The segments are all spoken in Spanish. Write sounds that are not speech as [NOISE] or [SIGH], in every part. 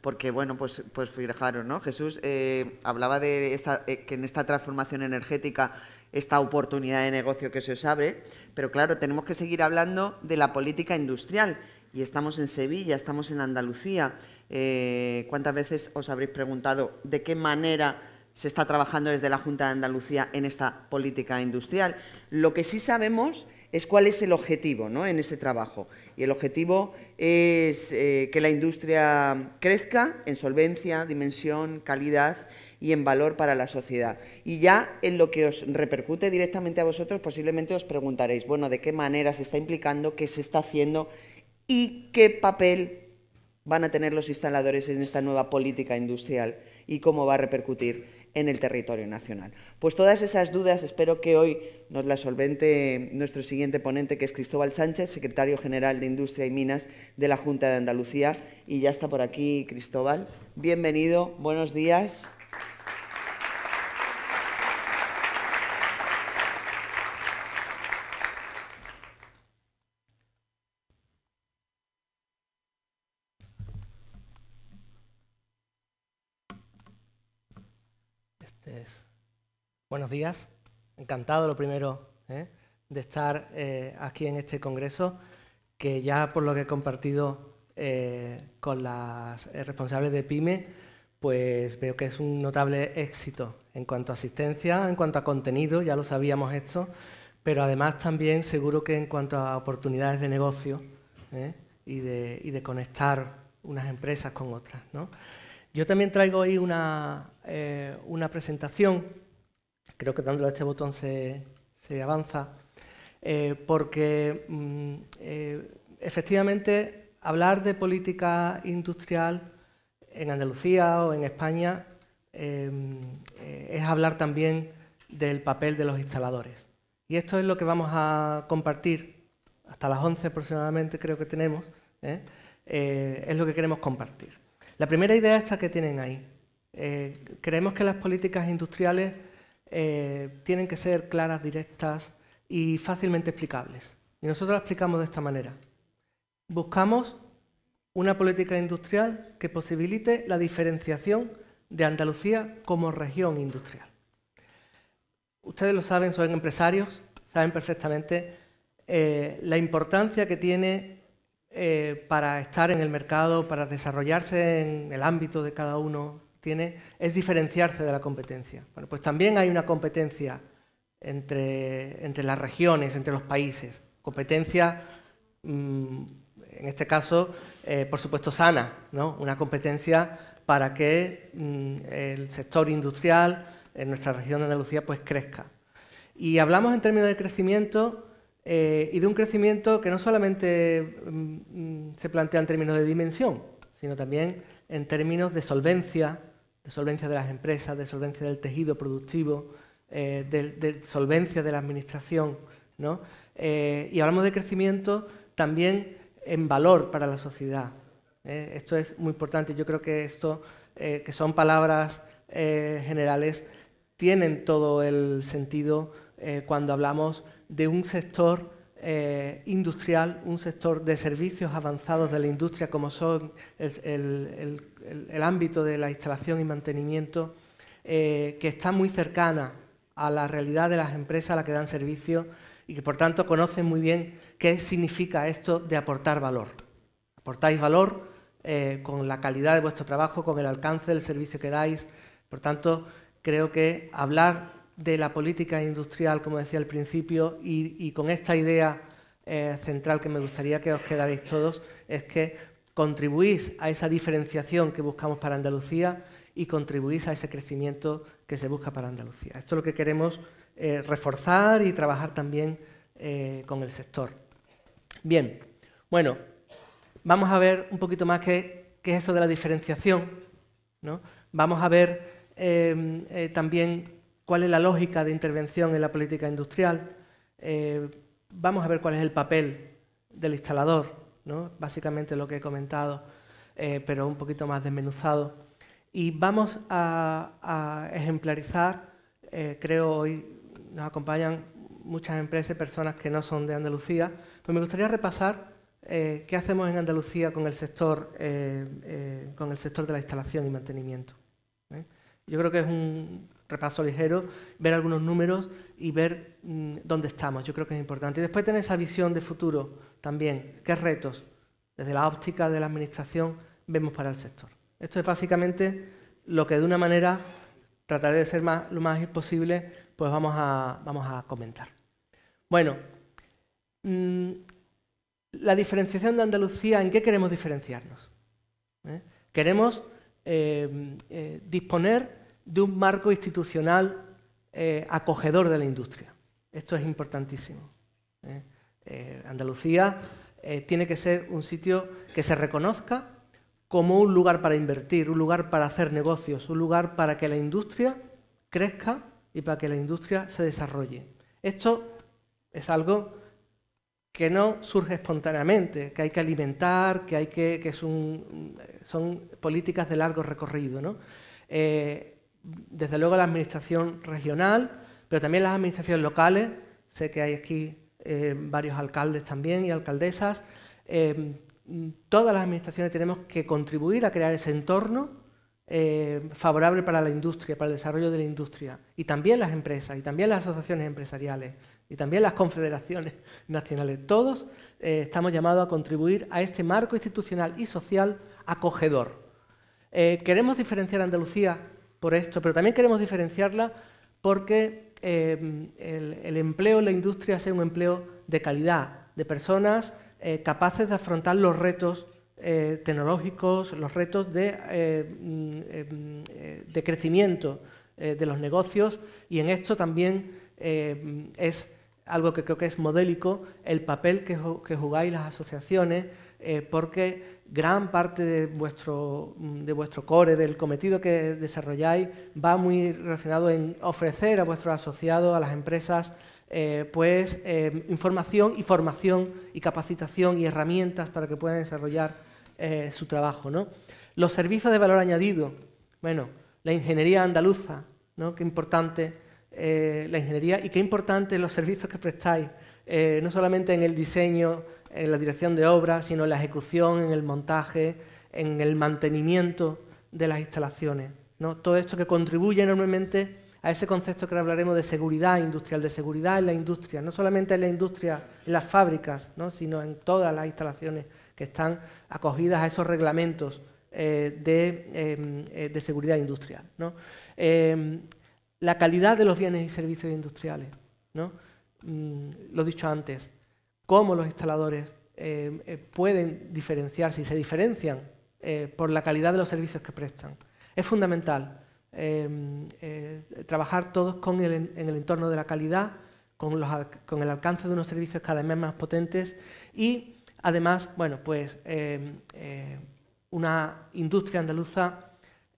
Porque, bueno, pues, pues fijaros, ¿no? Jesús eh, hablaba de esta, eh, que en esta transformación energética, esta oportunidad de negocio que se os abre, pero claro, tenemos que seguir hablando de la política industrial. Y estamos en Sevilla, estamos en Andalucía. Eh, ¿Cuántas veces os habréis preguntado de qué manera se está trabajando desde la Junta de Andalucía en esta política industrial? Lo que sí sabemos es cuál es el objetivo ¿no? en ese trabajo. Y el objetivo es eh, que la industria crezca en solvencia, dimensión, calidad y en valor para la sociedad. Y ya en lo que os repercute directamente a vosotros, posiblemente os preguntaréis, bueno, ¿de qué manera se está implicando, qué se está haciendo y qué papel van a tener los instaladores en esta nueva política industrial y cómo va a repercutir? en el territorio nacional. Pues todas esas dudas espero que hoy nos las solvente nuestro siguiente ponente, que es Cristóbal Sánchez, secretario general de Industria y Minas de la Junta de Andalucía. Y ya está por aquí Cristóbal. Bienvenido, buenos días. Buenos días, encantado lo primero ¿eh? de estar eh, aquí en este congreso, que ya por lo que he compartido eh, con las responsables de PyME, pues veo que es un notable éxito en cuanto a asistencia, en cuanto a contenido, ya lo sabíamos esto, pero además también seguro que en cuanto a oportunidades de negocio y de, conectar unas empresas con otras. Yo también traigo hoy una, una presentación creo que dándole a este botón se, avanza, eh, porque mm, eh, efectivamente hablar de política industrial en Andalucía o en España eh, es hablar también del papel de los instaladores. Y esto es lo que vamos a compartir, hasta las 11 aproximadamente creo que tenemos, es lo que queremos compartir. La primera idea esta que tienen ahí. creemos que las políticas industriales eh, tienen que ser claras, directas y fácilmente explicables. Y nosotros las explicamos de esta manera. Buscamos una política industrial que posibilite la diferenciación de Andalucía como región industrial. Ustedes lo saben, son empresarios, saben perfectamente eh, la importancia que tiene eh, para estar en el mercado, para desarrollarse en el ámbito de cada uno tiene es diferenciarse de la competencia. Bueno, pues también hay una competencia entre, las regiones, entre los países. Competencia, mm, en este caso, eh, por supuesto, sana, Una competencia para que mm, el sector industrial en nuestra región de Andalucía pues crezca. Y hablamos en términos de crecimiento eh, y de un crecimiento que no solamente mm, se plantea en términos de dimensión, sino también en términos de solvencia, de solvencia de las empresas, de solvencia del tejido productivo, eh, de, solvencia de la administración. Eh, y hablamos de crecimiento también en valor para la sociedad. ¿eh? esto es muy importante. Yo creo que esto, que son palabras generales, tienen todo el sentido cuando hablamos de un sector eh, industrial, un sector de servicios avanzados de la industria como son el, ámbito de la instalación y mantenimiento, eh, que está muy cercana a la realidad de las empresas a las que dan servicio y que por tanto conocen muy bien qué significa esto de aportar valor. Aportáis valor eh, con la calidad de vuestro trabajo, con el alcance del servicio que dais. Por tanto, creo que hablar de la política industrial, como decía al principio, y, con esta idea eh, central que me gustaría que os quedáis todos, es que contribuís a esa diferenciación que buscamos para Andalucía y contribuís a ese crecimiento que se busca para Andalucía. Esto es lo que queremos eh, reforzar y trabajar también eh, con el sector. Bien, bueno, vamos a ver un poquito más qué, qué es eso de la diferenciación. ¿no? Vamos a ver también cuál es la lógica de intervención en la política industrial. Eh, vamos a ver cuál es el papel del instalador, básicamente lo que he comentado, eh, pero un poquito más desmenuzado. Y vamos a, ejemplarizar, eh, creo hoy nos acompañan muchas empresas personas que no son de Andalucía, pero me gustaría repasar qué hacemos en Andalucía con el sector, con el sector de la instalación y mantenimiento. Yo creo que es un repaso ligero, ver algunos números y ver mm, dónde estamos. Yo creo que es importante. Y después tener esa visión de futuro también. ¿Qué retos desde la óptica de la Administración vemos para el sector? Esto es básicamente lo que de una manera trataré de ser más, lo más posible, pues vamos a, vamos a comentar. Bueno, mm, la diferenciación de Andalucía, ¿en qué queremos diferenciarnos? ¿Eh? Queremos eh, eh, disponer de un marco institucional eh, acogedor de la industria. Esto es importantísimo. ¿eh? Eh, Andalucía tiene que ser un sitio que se reconozca como un lugar para invertir, un lugar para hacer negocios, un lugar para que la industria crezca y para que la industria se desarrolle. Esto es algo que no surge espontáneamente, que hay que alimentar, que, hay que, que es un, son políticas de largo recorrido. ¿no? desde luego la administración regional, pero también las administraciones locales. Sé que hay aquí eh, varios alcaldes también y alcaldesas. Eh, todas las administraciones tenemos que contribuir a crear ese entorno eh, favorable para la industria, para el desarrollo de la industria, y también las empresas, y también las asociaciones empresariales, y también las confederaciones [LAUGHS] nacionales. Todos estamos llamados a contribuir a este marco institucional y social acogedor. queremos diferenciar Andalucía por esto, pero también queremos diferenciarla porque eh, el, empleo en la industria sea un empleo de calidad, de personas eh, capaces de afrontar los retos eh, tecnológicos, los retos de, mm, mm, de crecimiento de los negocios y en esto también es algo que creo que es modélico el papel que, que jugáis las asociaciones porque gran parte mm, de vuestro, core, del cometido que desarrolláis, va muy relacionado en ofrecer a vuestros asociados, a las empresas, eh, pues eh, información y formación y capacitación y herramientas para que puedan desarrollar eh, su trabajo. ¿no? Los servicios de valor añadido, bueno, la ingeniería andaluza, ¿no? qué importante la ingeniería y qué importante los servicios que prestáis eh, no solamente en el diseño, en la dirección de obras, sino en la ejecución, en el montaje, en el mantenimiento de las instalaciones. ¿no? Todo esto que contribuye enormemente a ese concepto que hablaremos de seguridad industrial, de seguridad en la industria, no solamente en la industria, en las fábricas, ¿no? sino en todas las instalaciones que están acogidas a esos reglamentos eh, em, eh, de, seguridad industrial. ¿no? Em, la calidad de los bienes y servicios industriales. ¿no? Mm, lo lo dicho antes, cómo los instaladores eh, eh, pueden diferenciarse y se diferencian eh, por la calidad de los servicios que prestan. Es fundamental em, trabajar todos en el entorno de la calidad, con, con, el alcance de unos servicios cada vez más potentes y además, bueno, pues em, una industria andaluza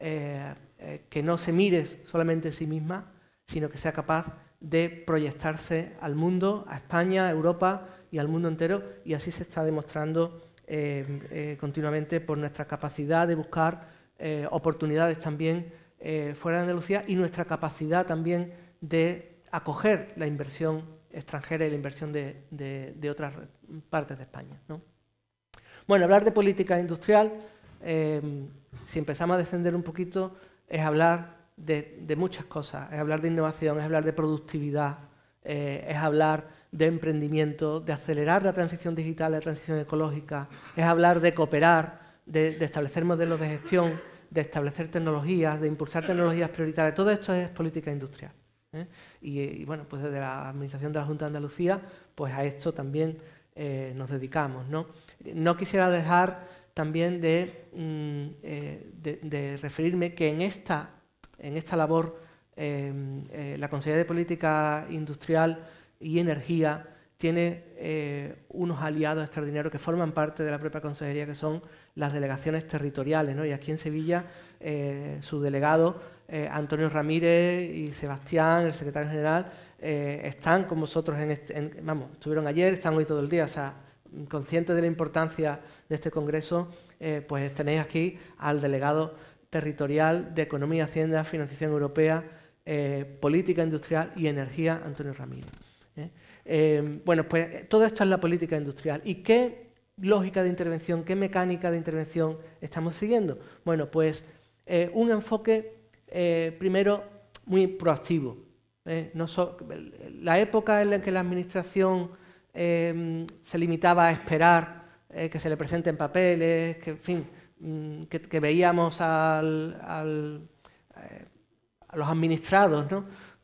que no se mire solamente en sí misma, sino que sea capaz de proyectarse al mundo, a España, a Europa y al mundo entero, y así se está demostrando eh, eh, continuamente por nuestra capacidad de buscar eh, oportunidades también fuera de Andalucía y nuestra capacidad también de acoger la inversión extranjera y la inversión de, otras partes de España. Bueno, hablar de política industrial, si empezamos a descender un poquito, es hablar de, muchas cosas. Es hablar de innovación, es hablar de productividad, eh, es hablar de emprendimiento, de acelerar la transición digital, la transición ecológica, es hablar de cooperar, de, establecer modelos de gestión, de establecer tecnologías, de impulsar tecnologías prioritarias. Todo esto es política industrial. ¿eh? Y, bueno, pues desde la Administración de la Junta de Andalucía, pues a esto también eh, nos dedicamos. ¿no? quisiera dejar también de mm, referirme que en esta en esta labor em, eh, la Consejería de Política Industrial y Energía tiene eh, unos aliados extraordinarios que forman parte de la propia consejería, que son las delegaciones territoriales. ¿no? Y aquí en Sevilla, eh, su delegado, Antonio Ramírez y Sebastián, el secretario general, están con vosotros, en, este, vamos, estuvieron ayer, están hoy todo el día, o sea, conscientes de la importancia de este Congreso, pues tenéis aquí al delegado Territorial de Economía, Hacienda, Financiación Europea, eh, Política Industrial y Energía, Antonio Ramírez. ¿eh? Eh, bueno, pues todo esto es la política industrial. ¿Y qué lógica de intervención, qué mecánica de intervención estamos siguiendo? Bueno, pues un enfoque primero muy proactivo. la época en la que la administración se limitaba a esperar que se le presenten papeles, que en fin, Mm, que, veíamos eh, a los administrados,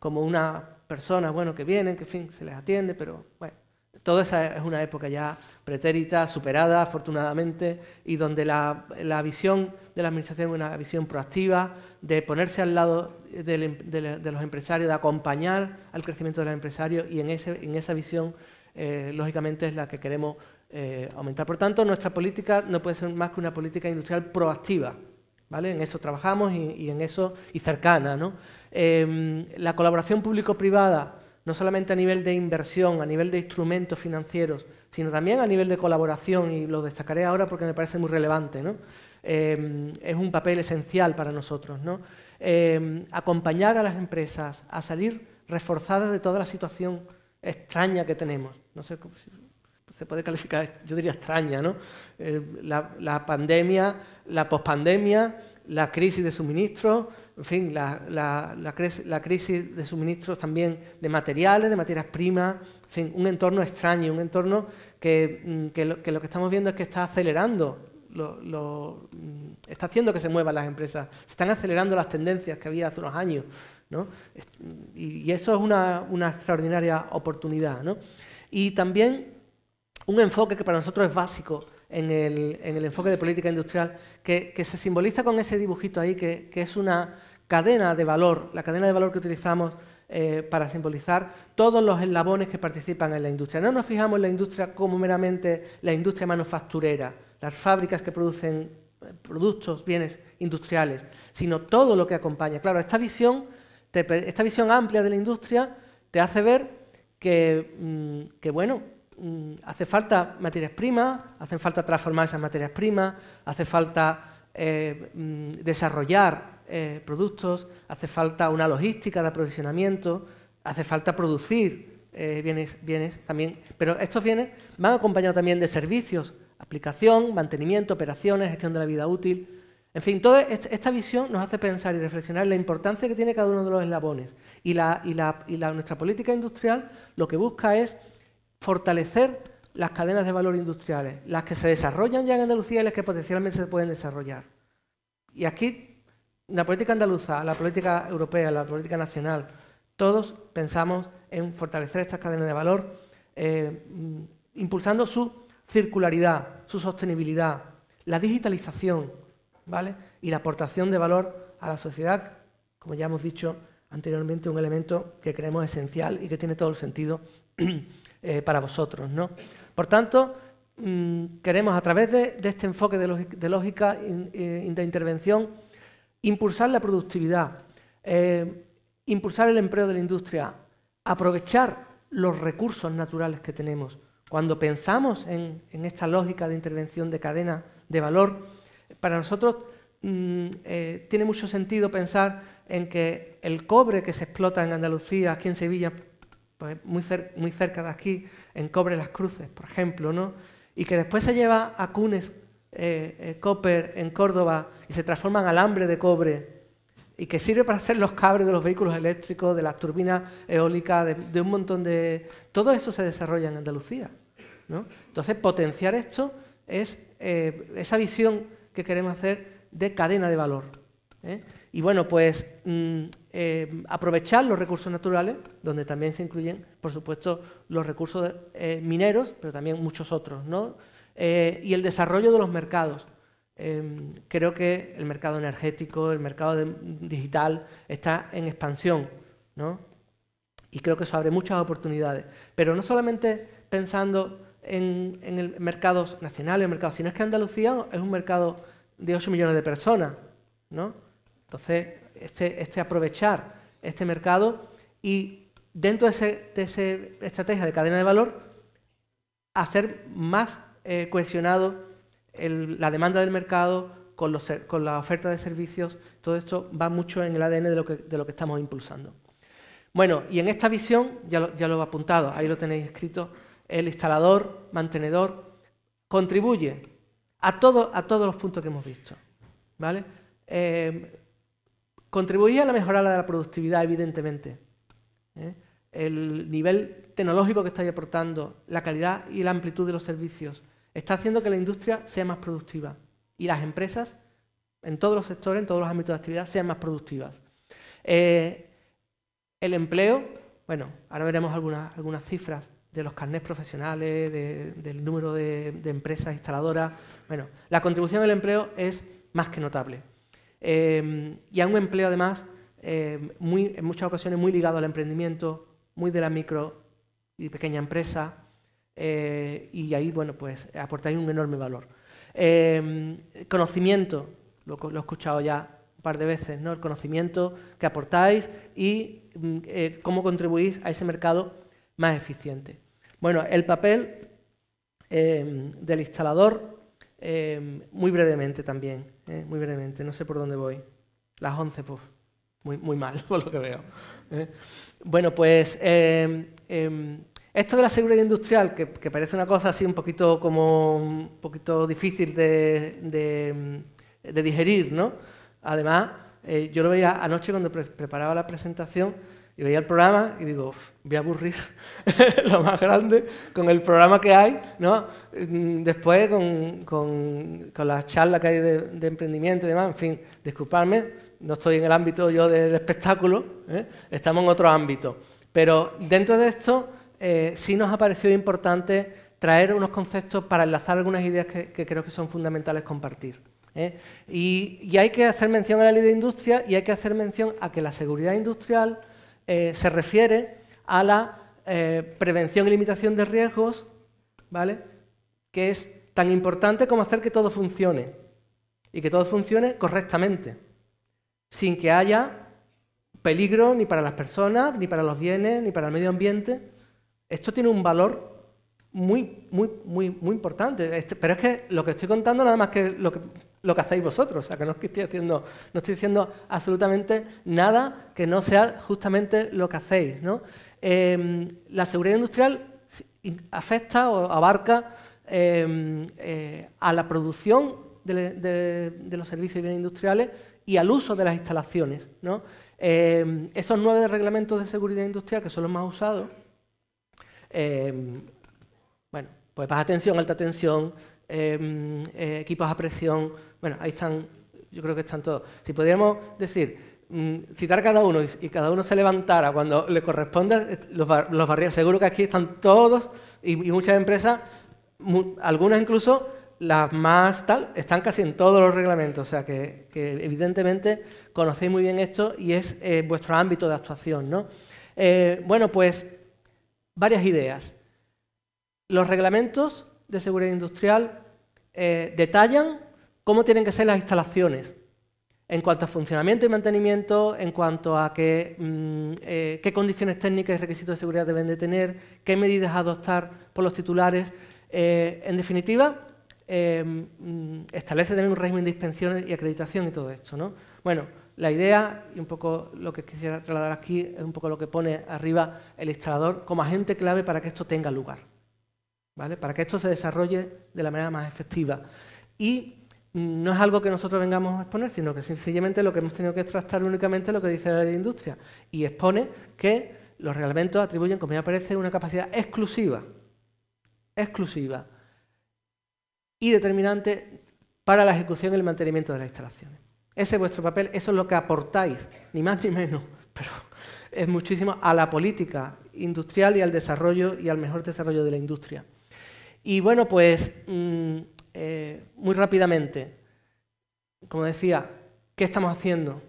Como una persona bueno, que vienen, que fin, se les atiende, pero bueno, toda esa es una época ya pretérita, superada afortunadamente, y donde la, visión de la administración es una visión proactiva, de ponerse al lado em, de, los empresarios, de acompañar al crecimiento de los empresarios, y en, ese, en esa visión, eh, lógicamente, es la que queremos eh, aumentar. Por tanto, nuestra política no puede ser más que una política industrial proactiva. ¿Vale? En eso trabajamos y, en eso y cercana. ¿no? Em, la colaboración público-privada, no solamente a nivel de inversión, a nivel de instrumentos financieros, sino también a nivel de colaboración, y lo destacaré ahora porque me parece muy relevante. ¿no? Em, es un papel esencial para nosotros. ¿no? Em, acompañar a las empresas a salir reforzadas de toda la situación extraña que tenemos. No sé cómo, se puede calificar, yo diría extraña, ¿no? Eh, la, la, pandemia, la pospandemia, la crisis de suministros, en fin, la, crisis de suministros también de materiales, de materias primas, en fin, un entorno extraño, un entorno que, mm, lo, que estamos viendo es que está acelerando lo, mm, está haciendo que se muevan las empresas, se están acelerando las tendencias que había hace unos años. Y, eso es una, una extraordinaria oportunidad. ¿no? Y también un enfoque que para nosotros es básico en el, enfoque de política industrial, que, se simboliza con ese dibujito ahí, que, es una cadena de valor, la cadena de valor que utilizamos eh, para simbolizar todos los eslabones que participan en la industria. No nos fijamos en la industria como meramente la industria manufacturera, las fábricas que producen eh, productos, bienes industriales, sino todo lo que acompaña. Claro, esta visión, esta visión amplia de la industria te hace ver que mm, bueno, Mm, hace falta materias primas, hacen falta transformar esas materias primas, hace falta eh, mm, desarrollar eh, productos, hace falta una logística de aprovisionamiento, hace falta producir eh, bienes, bienes también, pero estos bienes van acompañados también de servicios, aplicación, mantenimiento, operaciones, gestión de la vida útil. En fin, toda esta visión nos hace pensar y reflexionar la importancia que tiene cada uno de los eslabones. Y, la, y, la, y la, nuestra política industrial lo que busca es fortalecer las cadenas de valor industriales, las que se desarrollan ya en Andalucía y las que potencialmente se pueden desarrollar. Y aquí la política andaluza, la política europea, la política nacional, todos pensamos en fortalecer estas cadenas de valor, eh, mm, impulsando su circularidad, su sostenibilidad, la digitalización y la aportación de valor a la sociedad, como ya hemos dicho anteriormente, un elemento que creemos esencial y que tiene todo el sentido [CLEARS THROAT] Eh, para vosotros. ¿no? Por tanto, mm, queremos a través de, este enfoque de, lógica, eh, de, intervención impulsar la productividad, eh, impulsar el empleo de la industria, aprovechar los recursos naturales que tenemos. Cuando pensamos en, esta lógica de intervención de cadena de valor, para nosotros mm, tiene mucho sentido pensar en que el cobre que se explota en Andalucía, aquí en Sevilla, pues, muy, muy cerca de aquí, en Cobre las Cruces, por ejemplo, ¿no? Y que después se lleva a Cunes, eh, eh Copper, en Córdoba, y se transforma en alambre de cobre, y que sirve para hacer los cables de los vehículos eléctricos, de las turbinas eólicas, de, un montón de... Todo eso se desarrolla en Andalucía, Entonces, potenciar esto es eh, esa visión que queremos hacer de cadena de valor. ¿eh? Y bueno, pues mm, eh, aprovechar los recursos naturales, donde también se incluyen, por supuesto, los recursos eh, mineros, pero también muchos otros, ¿no? y el desarrollo de los mercados. Em, creo que el mercado energético, el mercado digital está en expansión, ¿no? Y creo que eso abre muchas oportunidades. Pero no solamente pensando en, el mercados nacionales, el sino es que Andalucía es un mercado de 8 millones de personas, ¿no? Entonces, este, este, aprovechar este mercado y dentro de, esa estrategia de cadena de valor, hacer más eh, cohesionado la demanda del mercado con, los, con, la oferta de servicios. Todo esto va mucho en el ADN de lo que, estamos impulsando. Bueno, y en esta visión, ya lo, he apuntado, ahí lo tenéis escrito, el instalador, mantenedor, contribuye a, todo, a todos los puntos que hemos visto. ¿vale? Eh, Contribuye a la mejora de la productividad, evidentemente. ¿eh? El nivel tecnológico que está aportando, la calidad y la amplitud de los servicios, está haciendo que la industria sea más productiva y las empresas, en todos los sectores, en todos los ámbitos de actividad, sean más productivas. Eh, el empleo, bueno, ahora veremos algunas, algunas cifras de los carnets profesionales, del número de, empresas instaladoras. Bueno, la contribución del empleo es más que notable. Em, y a un empleo además em, en muchas ocasiones muy ligado al emprendimiento, muy de la micro y pequeña empresa, eh, y ahí bueno, pues aportáis un enorme valor. Em, conocimiento, lo, he escuchado ya un par de veces, ¿no? el conocimiento que aportáis y mm, eh, cómo contribuís a ese mercado más eficiente. Bueno, el papel del instalador Em, muy brevemente también, eh, muy brevemente, no sé por dónde voy. Las 11, pues, muy, muy mal [LAUGHS] por lo que veo. Eh. Bueno, pues em, em, esto de la seguridad industrial, que, parece una cosa así un poquito, como, un poquito difícil de, digerir, ¿no? Además, eh, yo lo veía anoche cuando preparaba la presentación y veía el programa y digo, voy a aburrir [LAUGHS] lo más grande con el programa que hay, ¿no? Mm, después con, con, las charlas que hay de, emprendimiento y demás, en fin, disculpadme, no estoy en el ámbito yo de espectáculo, ¿eh? estamos en otro ámbito. Pero dentro de esto eh, sí nos ha parecido importante traer unos conceptos para enlazar algunas ideas que, creo que son fundamentales compartir. ¿eh? y hay que hacer mención a la ley de industria y hay que hacer mención a que la seguridad industrial eh, se refiere a la eh, prevención y limitación de riesgos, ¿vale? que es tan importante como hacer que todo funcione y que todo funcione correctamente, sin que haya peligro ni para las personas, ni para los bienes, ni para el medio ambiente. Esto tiene un valor muy, muy, muy, muy importante. Este, pero es que lo que estoy contando nada más que lo que lo que hacéis vosotros. O sea, que no, estoy haciendo, no estoy diciendo absolutamente nada que no sea justamente lo que hacéis. ¿no? Em, la seguridad industrial afecta o abarca em, eh, a la producción de, los servicios y bienes industriales y al uso de las instalaciones. Em, esos nueve reglamentos de seguridad industrial, que son los más usados, bueno, pues baja tensión, alta tensión, Em, eh, equipos a presión, bueno, ahí están, yo creo que están todos. Si podríamos decir, mm, citar cada uno y cada uno se levantara cuando le corresponda, los, barrios, seguro que aquí están todos y, muchas empresas, algunas incluso las más tal, están casi en todos los reglamentos, o sea que, evidentemente conocéis muy bien esto y es eh, vuestro ámbito de actuación. ¿no? Eh, bueno, pues varias ideas. Los reglamentos de seguridad industrial eh, detallan cómo tienen que ser las instalaciones en cuanto a funcionamiento y mantenimiento, en cuanto a mm, eh, qué, condiciones técnicas y requisitos de seguridad deben de tener, qué medidas adoptar por los titulares. Eh, en definitiva, mm, establece también un régimen de inspecciones y acreditación y todo esto. ¿no? Bueno, la idea, y un poco lo que quisiera trasladar aquí, es un poco lo que pone arriba el instalador como agente clave para que esto tenga lugar. Para que esto se desarrolle de la manera más efectiva. Y mm, no es algo que nosotros vengamos a exponer, sino que sencillamente lo que hemos tenido que extractar únicamente es lo que dice la ley de industria. Y expone que los reglamentos atribuyen, como ya parece, una capacidad exclusiva, exclusiva y determinante para la ejecución y el mantenimiento de las instalaciones. Ese es vuestro papel, eso es lo que aportáis, ni más ni menos, [LAUGHS] pero es muchísimo a la política industrial y al desarrollo y al mejor desarrollo de la industria. Y bueno, pues mm, eh, muy rápidamente, como decía, ¿qué estamos haciendo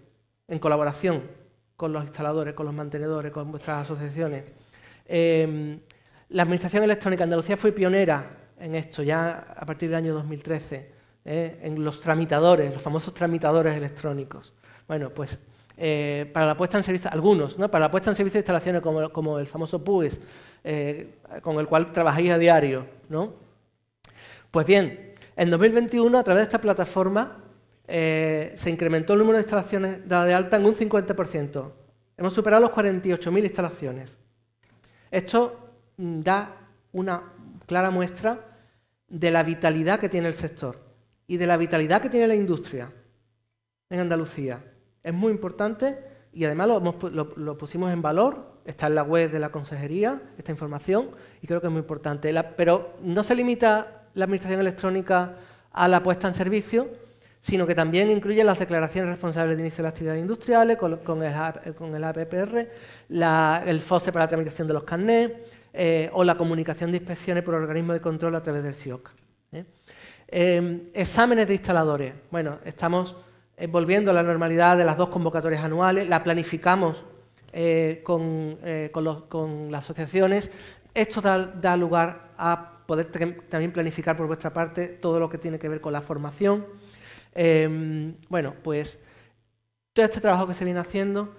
en colaboración con los instaladores, con los mantenedores, con vuestras asociaciones? Em, la Administración Electrónica de Andalucía fue pionera en esto, ya a partir del año 2013, ¿eh? en los tramitadores, los famosos tramitadores electrónicos. Bueno, pues eh, para la puesta en servicio, algunos, ¿no? para la puesta en servicio de instalaciones como, el famoso PUES, con el cual trabajáis a diario. Pues bien, en 2021, a través de esta plataforma, eh, se incrementó el número de instalaciones dadas de alta en un 50%. Hemos superado los 48.000 instalaciones. Esto mm, da una clara muestra de la vitalidad que tiene el sector y de la vitalidad que tiene la industria en Andalucía. Es muy importante y además lo, lo, pusimos en valor, está en la web de la consejería esta información y creo que es muy importante. pero no se limita la administración electrónica a la puesta en servicio, sino que también incluye las declaraciones responsables de inicio de las actividades industriales con, el, con el, APPR, el FOSE para la tramitación de los carnets eh, o la comunicación de inspecciones por organismos de control a través del SIOC. ¿eh? Em, exámenes de instaladores. Bueno, estamos eh, volviendo a la normalidad de las dos convocatorias anuales, la planificamos eh, eh, con, las asociaciones. Esto da, lugar a poder también planificar por vuestra parte todo lo que tiene que ver con la formación. Em, bueno, pues todo este trabajo que se viene haciendo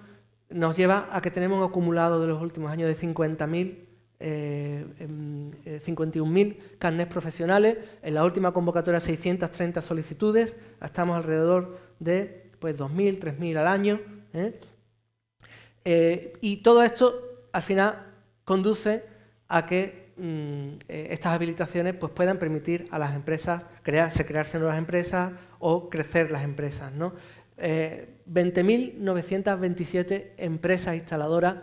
nos lleva a que tenemos acumulado de los últimos años de 50.000, 51.000 em, carnets profesionales. En la última convocatoria 630 solicitudes. Estamos alrededor de pues, 2.000, 3.000 al año. ¿eh? Eh, y todo esto al final conduce a que mm, eh, estas habilitaciones pues, puedan permitir a las empresas crearse, crearse nuevas empresas o crecer las empresas. ¿no? 20.927 empresas instaladoras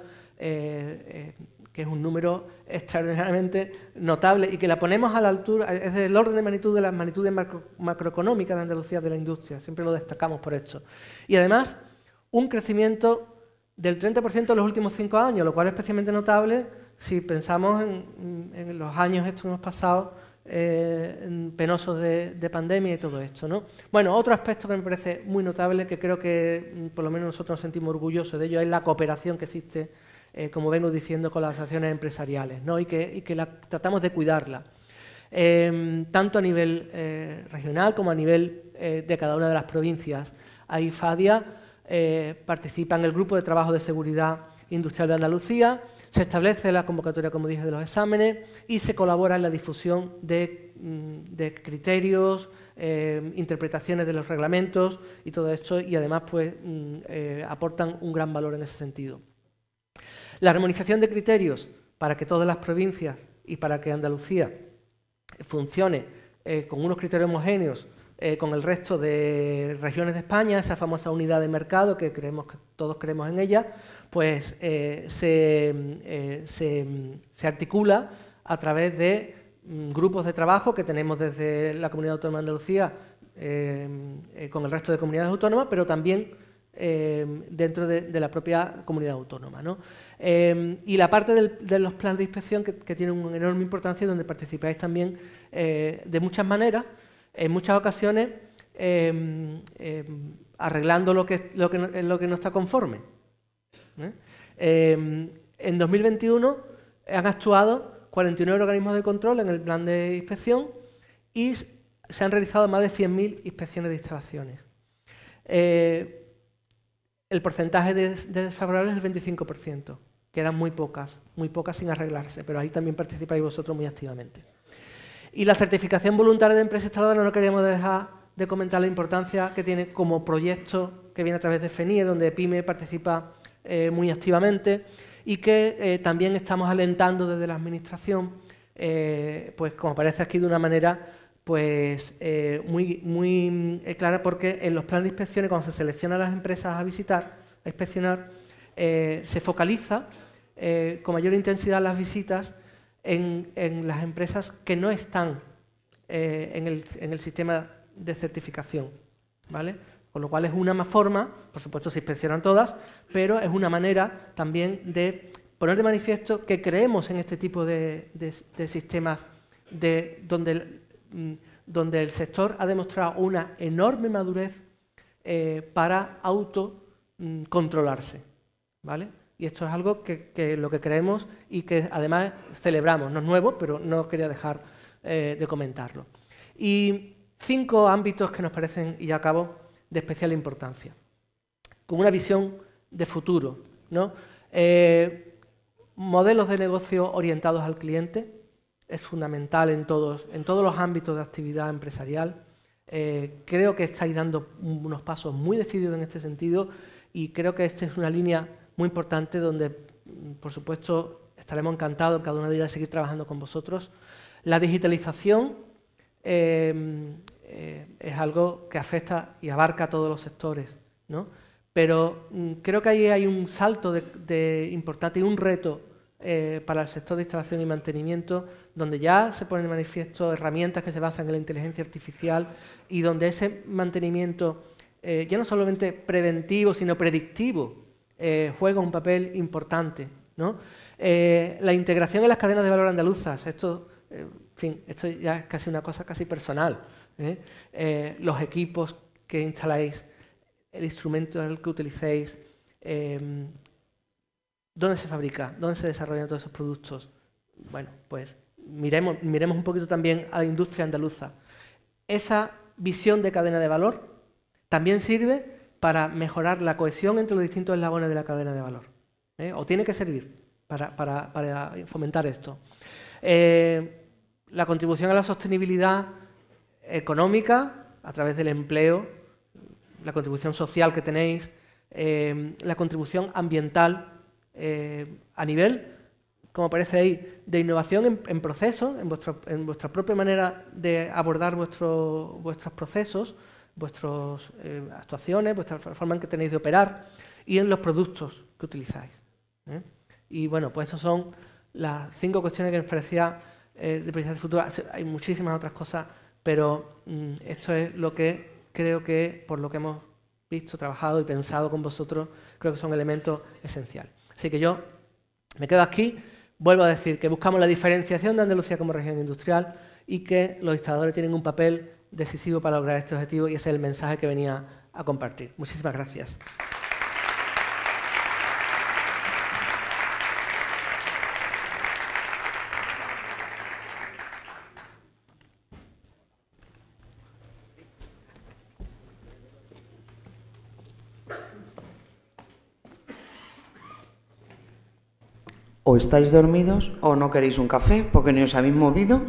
que es un número extraordinariamente notable y que la ponemos a la altura, es del orden de magnitud de las magnitudes macroeconómicas de Andalucía de la industria, siempre lo destacamos por esto. Y además, un crecimiento del 30% en los últimos cinco años, lo cual es especialmente notable si pensamos en, los años estos hemos pasado eh, penosos de, pandemia y todo esto. Bueno, otro aspecto que me parece muy notable, que creo que mm, por lo menos nosotros nos sentimos orgullosos de ello, es la cooperación que existe eh, como vengo diciendo, con las acciones empresariales, y que, tratamos de cuidarla, em, tanto a nivel eh, regional como a nivel eh, de cada una de las provincias. Ahí FADIA participa en el Grupo de Trabajo de Seguridad Industrial de Andalucía, se establece la convocatoria, como dije, de los exámenes y se colabora en la difusión de, mm, criterios, em, interpretaciones de los reglamentos y todo esto, y además pues, mm, aportan un gran valor en ese sentido. La armonización de criterios para que todas las provincias y para que Andalucía funcione eh, con unos criterios homogéneos eh, con el resto de regiones de España, esa famosa unidad de mercado que creemos que todos creemos en ella, pues eh, se, articula a través de mm, grupos de trabajo que tenemos desde la Comunidad Autónoma de Andalucía con el resto de comunidades autónomas, pero también Em, dentro de, la propia comunidad autónoma. Em, y la parte de los planes de inspección que, tiene una enorme importancia donde participáis también eh, de muchas maneras, en muchas ocasiones em, arreglando lo que, lo, que, lo que no está conforme. ¿eh? en 2021 han actuado 49 organismos de control en el plan de inspección y se han realizado más de 100.000 inspecciones de instalaciones. Eh, el porcentaje de, desfavorables es el 25%. que eran muy pocas, muy pocas sin arreglarse, pero ahí también participáis vosotros muy activamente. Y la certificación voluntaria de empresas instalada no queríamos dejar de comentar la importancia que tiene como proyecto que viene a través de FENIE, donde PYME participa eh, muy activamente y que eh, también estamos alentando desde la Administración, eh, pues como aparece aquí de una manera pues eh, muy, muy eh, clara porque en los planes de inspecciones, cuando se seleccionan las empresas a visitar, a inspeccionar, eh, se focaliza con mayor intensidad las visitas en, las empresas que no están en el, sistema de certificación. ¿vale? Con lo cual es una forma, por supuesto se inspeccionan todas, pero es una manera también de poner de manifiesto que creemos en este tipo de, sistemas de, donde Mm, donde el sector ha demostrado una enorme madurez eh, para autocontrolarse. Mm, ¿vale? Y esto es algo que, lo que creemos y que además celebramos. No es nuevo, pero no quería dejar eh, de comentarlo. Y cinco ámbitos que nos parecen, y ya acabo, de especial importancia. Con una visión de futuro. Eh, modelos de negocio orientados al cliente, es fundamental en todos, en todos los ámbitos de actividad empresarial. Eh, creo que estáis dando unos pasos muy decididos en este sentido y creo que esta es una línea muy importante donde, por supuesto, estaremos encantados cada una de ellas de seguir trabajando con vosotros. La digitalización eh, eh, es algo que afecta y abarca a todos los sectores, ¿no? pero mm, creo que ahí hay un salto de, importante y un reto eh, para el sector de instalación y mantenimiento, donde ya se ponen de manifiesto herramientas que se basan en la inteligencia artificial y donde ese mantenimiento, eh, ya no solamente preventivo, sino predictivo, eh, juega un papel importante. la integración en las cadenas de valor andaluzas, esto, fin, esto ya es casi una cosa casi personal. los equipos que instaláis, el instrumento en el que utilicéis, em, ¿Dónde se fabrica? ¿Dónde se desarrollan todos esos productos? Bueno, pues miremos, un poquito también a la industria andaluza. Esa visión de cadena de valor también sirve para mejorar la cohesión entre los distintos eslabones de la cadena de valor. ¿eh? O tiene que servir para, fomentar esto. Eh, la contribución a la sostenibilidad económica a través del empleo, la contribución social que tenéis, eh, la contribución ambiental eh, a nivel, como aparece ahí, de innovación en, procesos, en, en, vuestra propia manera de abordar vuestro, vuestros procesos, vuestras eh, actuaciones, vuestra forma en que tenéis de operar y en los productos que utilizáis. ¿eh? Y bueno, pues esas son las cinco cuestiones que me parecía de presencia Futura futuro. Hay muchísimas otras cosas, pero mm, esto es lo que creo que, por lo que hemos visto, trabajado y pensado con vosotros, creo que son elementos esenciales. Así que yo me quedo aquí, vuelvo a decir que buscamos la diferenciación de Andalucía como región industrial y que los instaladores tienen un papel decisivo para lograr este objetivo y ese es el mensaje que venía a compartir. Muchísimas gracias. o estáis dormidos o no queréis un café porque ni os habéis movido.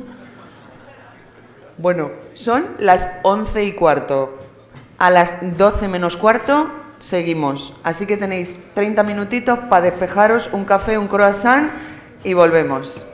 Bueno, son las once y cuarto. A las 12 menos cuarto seguimos. Así que tenéis 30 minutitos para despejaros, un café, un croissant y volvemos.